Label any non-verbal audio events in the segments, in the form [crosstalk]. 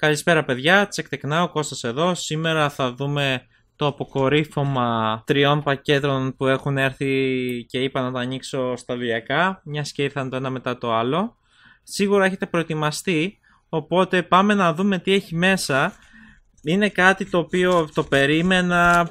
Καλησπέρα παιδιά, τσεκτεκνά ο Κώστας εδώ. Σήμερα θα δούμε το αποκορύφωμα τριών πακέτων που έχουν έρθει και είπα να τα ανοίξω σταδιακά, μιας και ήρθαν το ένα μετά το άλλο. Σίγουρα έχετε προετοιμαστεί, οπότε πάμε να δούμε τι έχει μέσα. Είναι κάτι το οποίο το περίμενα,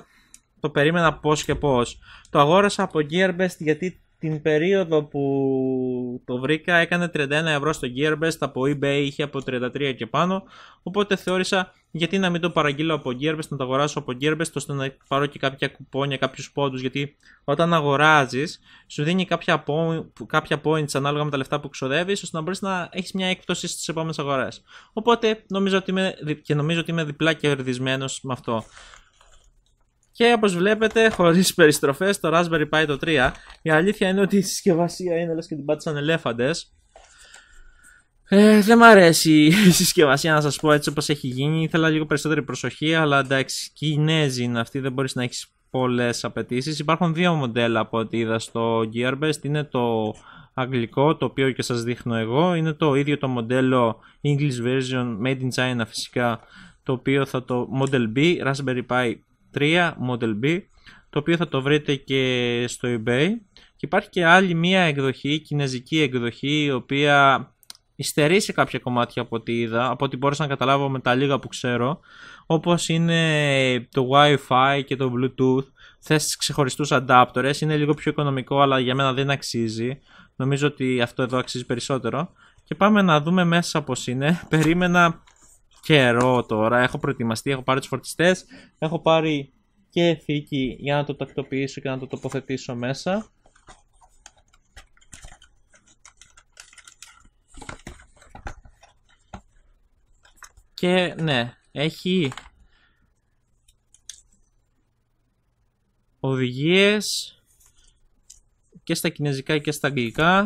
το περίμενα πώς και πώς. Το αγόρασα από Gearbest γιατί την περίοδο που το βρήκα έκανε 31 ευρώ στο Gearbest, από eBay είχε από 33 και πάνω, οπότε θεώρησα γιατί να μην το παραγγείλω από Gearbest, να το αγοράσω από Gearbest, ώστε να πάρω και κάποια κουπόνια, κάποιους πόντους, γιατί όταν αγοράζεις, σου δίνει κάποια, κάποια points ανάλογα με τα λεφτά που ξοδεύεις, ώστε να μπορείς να έχεις μια έκπτωση στις επόμενες αγορές. Οπότε νομίζω ότι είμαι, νομίζω ότι είμαι διπλά κερδισμένος με αυτό. Και όπως βλέπετε, χωρίς περιστροφές, το Raspberry Pi το 3. Η αλήθεια είναι ότι η συσκευασία είναι λες και την πάτησαν ελέφαντες. Ε, δεν μ' αρέσει η [laughs] συσκευασία να σας πω έτσι όπως έχει γίνει. Ήθελα λίγο περισσότερη προσοχή, αλλά εντάξει, Κινέζοι είναι αυτοί, δεν μπορείς να έχεις πολλές απαιτήσεις. Υπάρχουν δύο μοντέλα από ό,τι είδα στο Gearbest. Είναι το αγγλικό, το οποίο και σας δείχνω εγώ. Είναι το ίδιο το μοντέλο English version, made in China φυσικά, το οποίο θα το Model B, Raspberry Pi 3 Model B το οποίο θα το βρείτε και στο eBay και υπάρχει και άλλη μία εκδοχή, κινέζικη εκδοχή η οποία υστερεί σε κάποια κομμάτια από ό,τι είδα, από ό,τι μπορούσα να καταλάβω με τα λίγα που ξέρω όπως είναι το Wi-Fi και το Bluetooth θες ξεχωριστούς adapters, είναι λίγο πιο οικονομικό αλλά για μένα δεν αξίζει νομίζω ότι αυτό εδώ αξίζει περισσότερο και πάμε να δούμε μέσα πως είναι [laughs] περίμενα καιρό τώρα. Έχω προετοιμαστεί, έχω πάρει τους φορτιστές, έχω πάρει και θήκη για να το τακτοποιήσω και να το τοποθετήσω μέσα. Και ναι, έχει οδηγίες και στα κινέζικα και στα αγγλικά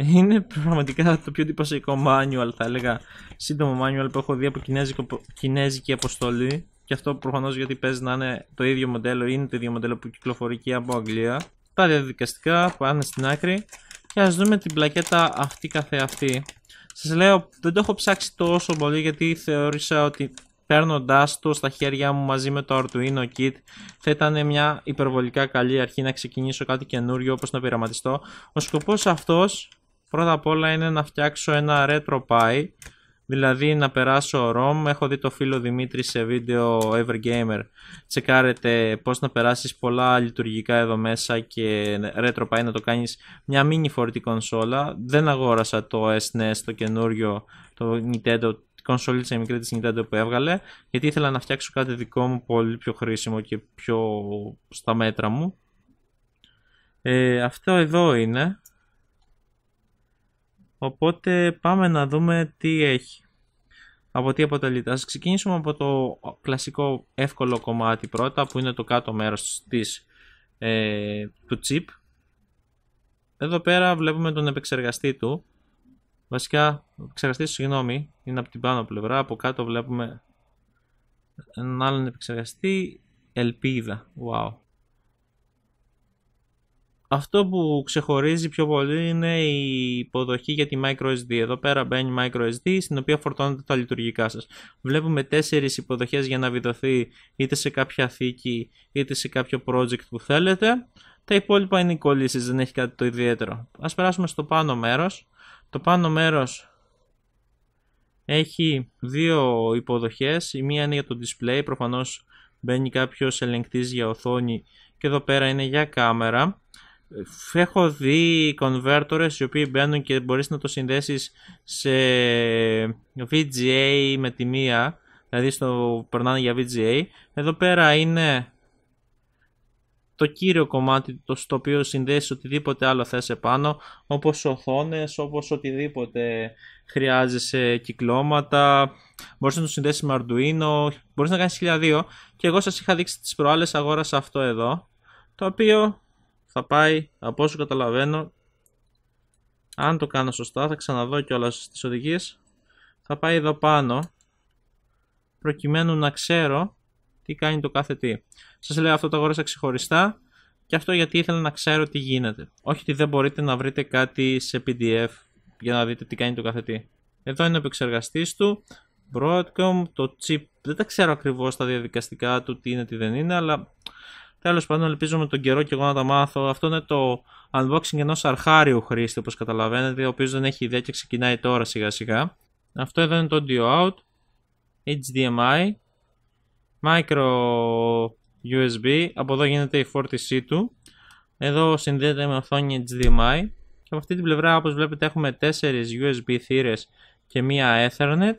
είναι πραγματικά το πιο τυπωσιακό manual, θα έλεγα. Σύντομο manual που έχω δει από κινέζικο, κινέζικη αποστολή. Και αυτό προφανώς γιατί παίζει να είναι το ίδιο μοντέλο, είναι το ίδιο μοντέλο που κυκλοφορεί και από Αγγλία. Τα διαδικαστικά πάνε στην άκρη. Και ας δούμε την πλακέτα αυτή καθεαυτή. Σας λέω, δεν το έχω ψάξει τόσο πολύ γιατί θεώρησα ότι παίρνοντα το στα χέρια μου μαζί με το Arduino Kit θα ήταν μια υπερβολικά καλή αρχή να ξεκινήσω κάτι καινούριο όπως να πειραματιστώ. Ο σκοπός αυτός Πρώτα απ' όλα είναι να φτιάξω ένα retro RetroPie, δηλαδή να περάσω ROM. Έχω δει το φίλο Δημήτρη σε βίντεο Evergamer. Τσεκάρετε πώς να περάσεις πολλά λειτουργικά εδώ μέσα και RetroPie να το κάνεις μια mini φορητή κονσόλα. Δεν αγόρασα το SNES, e το καινούριο, το Nintendo κονσολίτσα η μικρή της Nintendo που έβγαλε γιατί ήθελα να φτιάξω κάτι δικό μου πολύ πιο χρήσιμο και πιο στα μέτρα μου ε, αυτό εδώ είναι Οπότε πάμε να δούμε τι έχει. Από τι αποτελείται. Ας ξεκινήσουμε από το κλασικό εύκολο κομμάτι πρώτα που είναι το κάτω μέρος της, ε, του chip. Εδώ πέρα βλέπουμε τον επεξεργαστή του. Βασικά, επεξεργαστή, συγγνώμη, είναι από την πάνω πλευρά. Από κάτω βλέπουμε έναν άλλον επεξεργαστή. Ελπίδα. Wow. Αυτό που ξεχωρίζει πιο πολύ είναι η υποδοχή για τη microSD. Εδώ πέρα μπαίνει microSD στην οποία φορτώνετε τα λειτουργικά σας. Βλέπουμε τέσσερις υποδοχές για να βιδωθεί είτε σε κάποια θήκη είτε σε κάποιο project που θέλετε. Τα υπόλοιπα είναι οι κολλήσεις, δεν έχει κάτι το ιδιαίτερο. Ας περάσουμε στο πάνω μέρος. Το πάνω μέρος έχει δύο υποδοχές. Η μία είναι για το display, προφανώς μπαίνει κάποιος ελεγκτής για οθόνη και εδώ πέρα είναι για κάμερα. Έχω δει κονβέρτορες οι οποίοι μπαίνουν και μπορείς να το συνδέσεις σε VGA με τη μία, δηλαδή στο περνάνε για VGA. Εδώ πέρα είναι το κύριο κομμάτι το στο οποίο συνδέσεις οτιδήποτε άλλο θες επάνω, όπως οθόνες, όπως οτιδήποτε χρειάζεσαι κυκλώματα, μπορείς να το συνδέσεις με Arduino, μπορείς να κάνεις 1002 και εγώ σας είχα δείξει τις προάλλες αγόρασα αυτό εδώ, το οποίο θα πάει από όσο καταλαβαίνω αν το κάνω σωστά θα ξαναδώ κιόλας στις οδηγίες θα πάει εδώ πάνω προκειμένου να ξέρω τι κάνει το κάθε τι. Σας λέω αυτό το αγόρασα ξεχωριστά και αυτό γιατί ήθελα να ξέρω τι γίνεται. Όχι ότι δεν μπορείτε να βρείτε κάτι σε PDF για να δείτε τι κάνει το κάθε Εδώ είναι ο επεξεργαστής του, Broadcom, το chip, δεν τα ξέρω ακριβώς τα διαδικαστικά του τι είναι τι δεν είναι αλλά Τέλος πάντων, ελπίζω με τον καιρό και εγώ να τα μάθω. Αυτό είναι το unboxing ενός αρχάριου χρήστη, όπως καταλαβαίνετε, ο οποίος δεν έχει ιδέα και ξεκινάει τώρα σιγά σιγά. Αυτό εδώ είναι το audio out, HDMI, micro USB, από εδώ γίνεται η φόρτισή του. Εδώ συνδέεται με οθόνη HDMI και από αυτή την πλευρά όπως βλέπετε έχουμε 4 USB θύρες και μία Ethernet.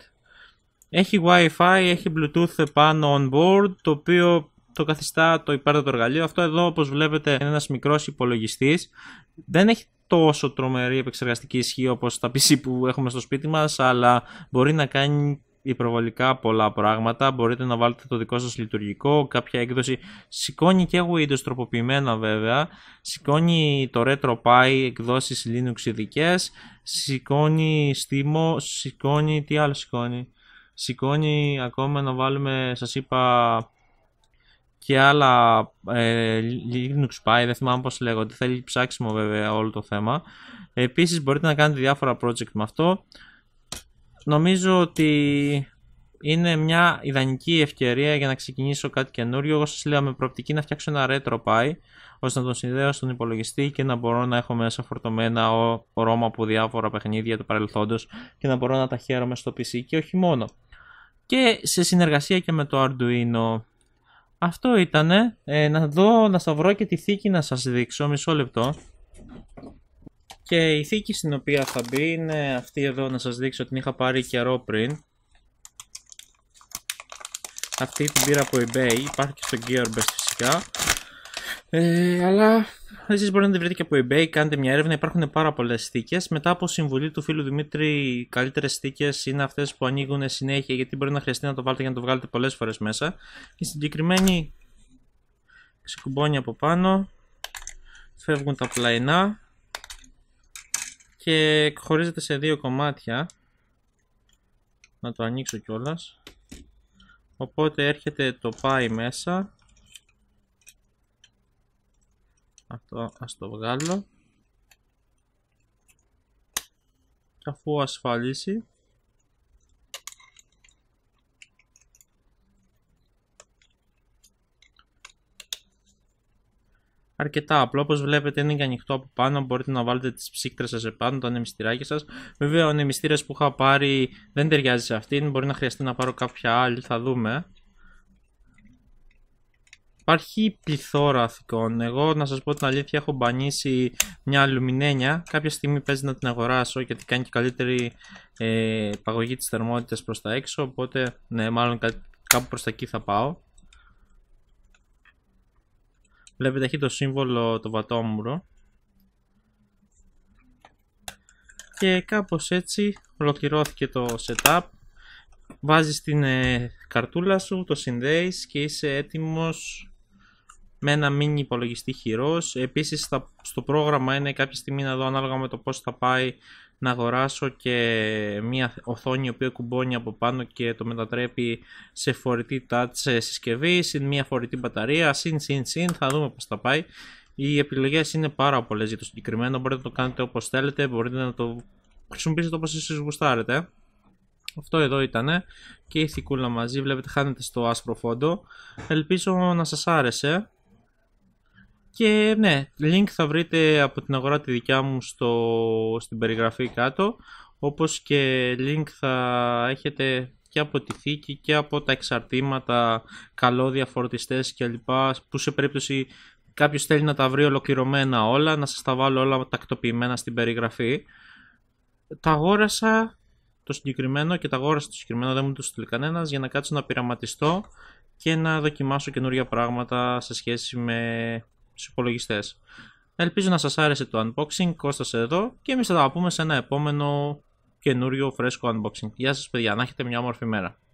εχει WiFi, έχει Bluetooth πάνω on board το οποίο το καθιστά το υπέρτατο εργαλείο. Αυτό εδώ, όπως βλέπετε, είναι ένας μικρός υπολογιστής. Δεν έχει τόσο τρομερή επεξεργαστική ισχύ όπως τα PC που έχουμε στο σπίτι μας, αλλά μπορεί να κάνει υπερβολικά πολλά πράγματα. Μπορείτε να βάλετε το δικό σας λειτουργικό, κάποια έκδοση. Σηκώνει και Windows τροποποιημένα βέβαια. Σηκώνει το RetroPie εκδόσεις Linux ειδικές. Σηκώνει Steam, σηκώνει τι άλλο σηκώνει. Σηκώνει ακόμα να βάλουμε, σας είπα, και άλλα ε, Linux Pi, δεν θυμάμαι πώς λέγονται, θέλει ψάξιμο βέβαια όλο το θέμα. Επίσης μπορείτε να κάνετε διάφορα project με αυτό. Νομίζω ότι είναι μια ιδανική ευκαιρία για να ξεκινήσω κάτι καινούριο. Εγώ σας λέω με προοπτική να φτιάξω ένα retro Pi ώστε να τον συνδέω στον υπολογιστή και να μπορώ να έχω μέσα φορτωμένα ρώμα από διάφορα παιχνίδια του παρελθόντος και να μπορώ να τα χαίρομαι στο PC και όχι μόνο. Και σε συνεργασία και με το Arduino αυτό ήτανε. Ε, να δω, να βρω και τη θήκη να σας δείξω, μισό λεπτό. Και η θήκη στην οποία θα μπει είναι αυτή εδώ, να σας δείξω, την είχα πάρει καιρό πριν. Αυτή την πήρα από eBay, υπάρχει και στο Gearbest φυσικά. Ε, αλλά Εσείς μπορείτε να τη βρείτε και από eBay, κάντε μια έρευνα. Υπάρχουν πάρα πολλές θήκε. Μετά από συμβουλή του φίλου Δημήτρη, οι καλύτερες θήκε είναι αυτές που ανοίγουν συνέχεια γιατί μπορεί να χρειαστεί να το βάλετε για να το βγάλετε πολλές φορές μέσα. Η συγκεκριμένη ξεκουμπώνει από πάνω, φεύγουν τα πλαϊνά και χωρίζεται σε δύο κομμάτια. Να το ανοίξω κιόλας. Οπότε έρχεται το πάει μέσα Αυτό ας το βγάλω. αφού ασφαλίσει, αρκετά απλό. όπως βλέπετε, είναι και ανοιχτό από πάνω. Μπορείτε να βάλετε τις ψύκτρες σας επάνω, το ανεμιστηράκι σας. Βέβαια, ο ανεμιστήρας που είχα πάρει δεν ταιριάζει σε αυτήν. Μπορεί να χρειαστεί να πάρω κάποια άλλη, θα δούμε. Υπάρχει πληθώρα αθηκών. Εγώ να σας πω την αλήθεια έχω μπανίσει μια αλουμινένια. Κάποια στιγμή παίζει να την αγοράσω γιατί κάνει και καλύτερη ε, παγωγή της θερμότητας προς τα έξω. Οπότε ναι μάλλον κάπου προς τα εκεί θα πάω. Βλέπετε έχει το σύμβολο το βατόμουρο. Και κάπως έτσι ολοκληρώθηκε το setup. Βάζεις την ε, καρτούλα σου, το συνδέεις και είσαι έτοιμος με ένα mini υπολογιστή χειρός. Επίσης στο πρόγραμμα είναι κάποια στιγμή να δω ανάλογα με το πώς θα πάει να αγοράσω και μια οθόνη η οποία κουμπώνει από πάνω και το μετατρέπει σε φορητή touch συσκευή, συν μια φορητή μπαταρία, συν συν συν, θα δούμε πώς θα πάει. Οι επιλογές είναι πάρα πολλές για το συγκεκριμένο, μπορείτε να το κάνετε όπως θέλετε, μπορείτε να το χρησιμοποιήσετε όπως εσείς γουστάρετε. Αυτό εδώ ήταν και η θηκούλα μαζί, βλέπετε χάνεται στο άσπρο φόντο. Ελπίζω να σας άρεσε. Και ναι, link θα βρείτε από την αγορά τη δικιά μου στο, στην περιγραφή κάτω, όπως και link θα έχετε και από τη θήκη και από τα εξαρτήματα, καλώδια, φορτιστές κλπ. που σε περίπτωση κάποιος θέλει να τα βρει ολοκληρωμένα όλα, να σας τα βάλω όλα τακτοποιημένα στην περιγραφή. Τα αγόρασα το συγκεκριμένο και τα αγόρασα το συγκεκριμένο, δεν μου το στείλει κανένας για να κάτσω να πειραματιστώ και να δοκιμάσω καινούργια πράγματα σε σχέση με τους υπολογιστές. Ελπίζω να σας άρεσε το unboxing, κόστασε εδώ και εμείς θα τα πούμε σε ένα επόμενο καινούριο φρέσκο unboxing. Γεια σας παιδιά, να έχετε μια όμορφη μέρα.